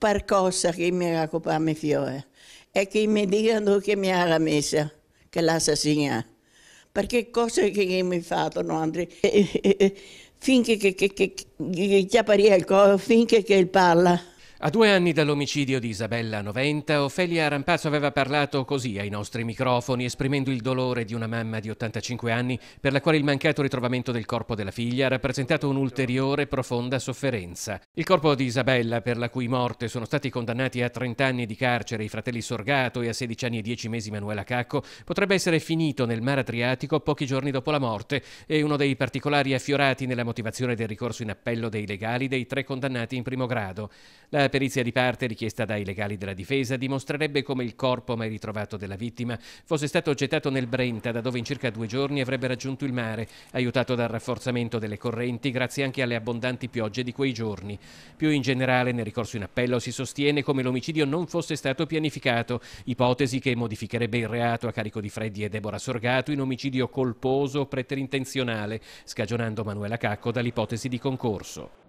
qualcosa che mi raccomami fiore e che mi dicano che mi ha la messa, che l'assassina. Perché cose che mi fanno, Andrea, finché che, che, che, che, che, che, che, che, che, che, che, che, che, che, che, che, a due anni dall'omicidio di Isabella 90, Ofelia Rampazzo aveva parlato così ai nostri microfoni, esprimendo il dolore di una mamma di 85 anni per la quale il mancato ritrovamento del corpo della figlia ha rappresentato un'ulteriore profonda sofferenza. Il corpo di Isabella, per la cui morte sono stati condannati a 30 anni di carcere i fratelli Sorgato e a 16 anni e 10 mesi Manuela Cacco, potrebbe essere finito nel mare Adriatico pochi giorni dopo la morte e uno dei particolari affiorati nella motivazione del ricorso in appello dei legali dei tre condannati in primo grado. La perizia di parte richiesta dai legali della difesa dimostrerebbe come il corpo mai ritrovato della vittima fosse stato gettato nel Brenta, da dove in circa due giorni avrebbe raggiunto il mare, aiutato dal rafforzamento delle correnti grazie anche alle abbondanti piogge di quei giorni. Più in generale, nel ricorso in appello si sostiene come l'omicidio non fosse stato pianificato, ipotesi che modificherebbe il reato a carico di Freddi e Deborah Sorgato in omicidio colposo preterintenzionale, scagionando Manuela Cacco dall'ipotesi di concorso.